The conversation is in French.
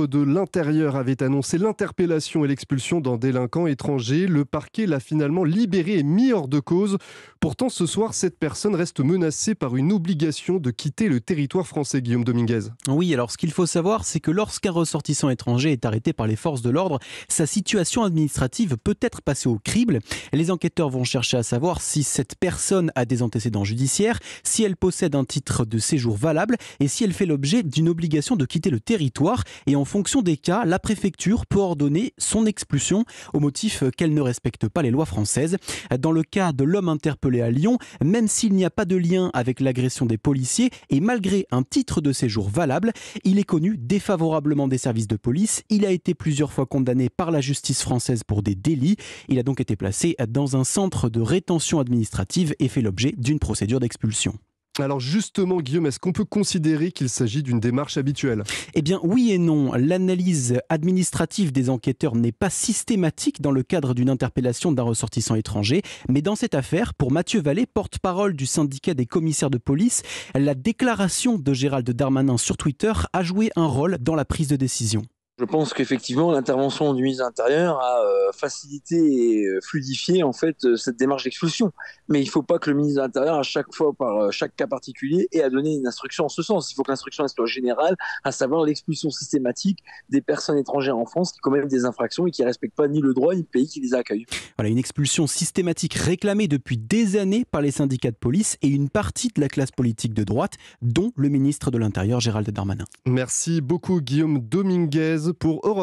de l'Intérieur avait annoncé l'interpellation et l'expulsion d'un délinquant étranger. Le parquet l'a finalement libéré et mis hors de cause. Pourtant, ce soir, cette personne reste menacée par une obligation de quitter le territoire français, Guillaume Dominguez. Oui, alors ce qu'il faut savoir, c'est que lorsqu'un ressortissant étranger est arrêté par les forces de l'ordre, sa situation administrative peut être passée au crible. Les enquêteurs vont chercher à savoir si cette personne a des antécédents judiciaires, si elle possède un titre de séjour valable et si elle fait l'objet d'une obligation de quitter le territoire. Et en en fonction des cas, la préfecture peut ordonner son expulsion au motif qu'elle ne respecte pas les lois françaises. Dans le cas de l'homme interpellé à Lyon, même s'il n'y a pas de lien avec l'agression des policiers et malgré un titre de séjour valable, il est connu défavorablement des services de police. Il a été plusieurs fois condamné par la justice française pour des délits. Il a donc été placé dans un centre de rétention administrative et fait l'objet d'une procédure d'expulsion. Alors justement, Guillaume, est-ce qu'on peut considérer qu'il s'agit d'une démarche habituelle Eh bien oui et non. L'analyse administrative des enquêteurs n'est pas systématique dans le cadre d'une interpellation d'un ressortissant étranger, mais dans cette affaire, pour Mathieu Vallée, porte-parole du syndicat des commissaires de police, la déclaration de Gérald Darmanin sur Twitter a joué un rôle dans la prise de décision je pense qu'effectivement l'intervention du ministre de l'Intérieur a euh, facilité et euh, fluidifié en fait euh, cette démarche d'expulsion. Mais il ne faut pas que le ministre de l'Intérieur à chaque fois par chaque cas particulier ait à donner une instruction en ce sens. Il faut que l'instruction soit générale, à savoir l'expulsion systématique des personnes étrangères en France qui commettent des infractions et qui ne respectent pas ni le droit ni le pays qui les a accueille. Voilà une expulsion systématique réclamée depuis des années par les syndicats de police et une partie de la classe politique de droite, dont le ministre de l'Intérieur Gérald Darmanin. Merci beaucoup Guillaume Dominguez pour Europe